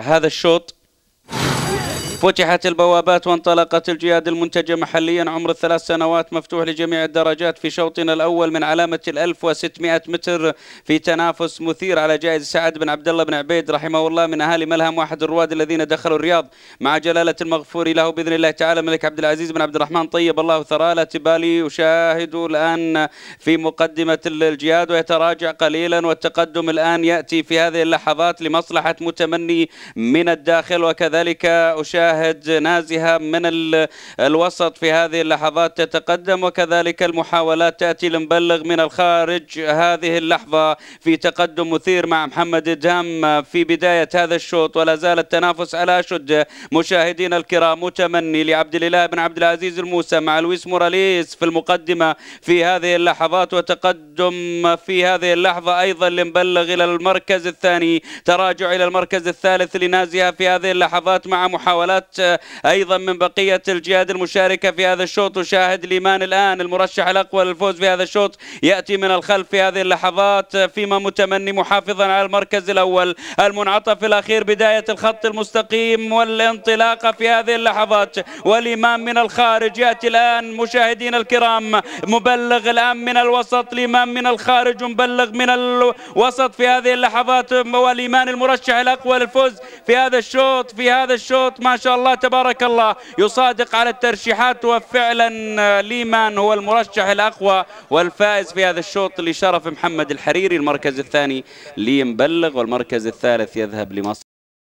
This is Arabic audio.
هذا الشوط فتحت البوابات وانطلقت الجياد المنتجة محليا عمر الثلاث سنوات مفتوح لجميع الدرجات في شوطنا الأول من علامة ال 1600 متر في تنافس مثير على جائزة سعد بن عبد الله بن عبيد رحمه الله من أهالي ملهم واحد الرواد الذين دخلوا الرياض مع جلالة المغفور له بإذن الله تعالى الملك عبد العزيز بن عبد الرحمن طيب الله ثراه لا تبالي أشاهد الآن في مقدمة الجياد ويتراجع قليلا والتقدم الآن يأتي في هذه اللحظات لمصلحة متمني من الداخل وكذلك أشاهد مشاهد نازهة من الوسط في هذه اللحظات تتقدم وكذلك المحاولات تأتي لمبلغ من الخارج هذه اللحظة في تقدم مثير مع محمد الدام في بداية هذا الشوط ولا زال التنافس على أشد مشاهدينا الكرام متمني لعبد الإله بن عبد العزيز الموسى مع لويس موراليس في المقدمة في هذه اللحظات وتقدم في هذه اللحظة أيضا لمبلغ إلى المركز الثاني تراجع إلى المركز الثالث لنازها في هذه اللحظات مع محاولات الجهات آه، أيضا من بقية الجهات المشاركة في هذا الشوط وشاهد ليمان الآن المرشح الأقوى للفوز في هذا الشوط يأتي من الخلف في هذه اللحظات آه، فيما متمني محافظا على المركز الأول المنعطف الأخير بداية الخط المستقيم والانطلاقة في هذه اللحظات والإمام من الخارج يأتي الآن مشاهدينا الكرام مبلغ الآن من الوسط الإمام من الخارج مبلغ من الوسط في هذه اللحظات والإيمان المرشح الأقوى للفوز في هذا الشوط في هذا الشوط ما شاء الله تبارك الله يصادق على الترشيحات وفعلا آه، ليمان هو المرشح الأقوى والفائز في هذا الشوط لشرف محمد الحريري المركز الثاني ليمبلغ والمركز الثالث يذهب لمصر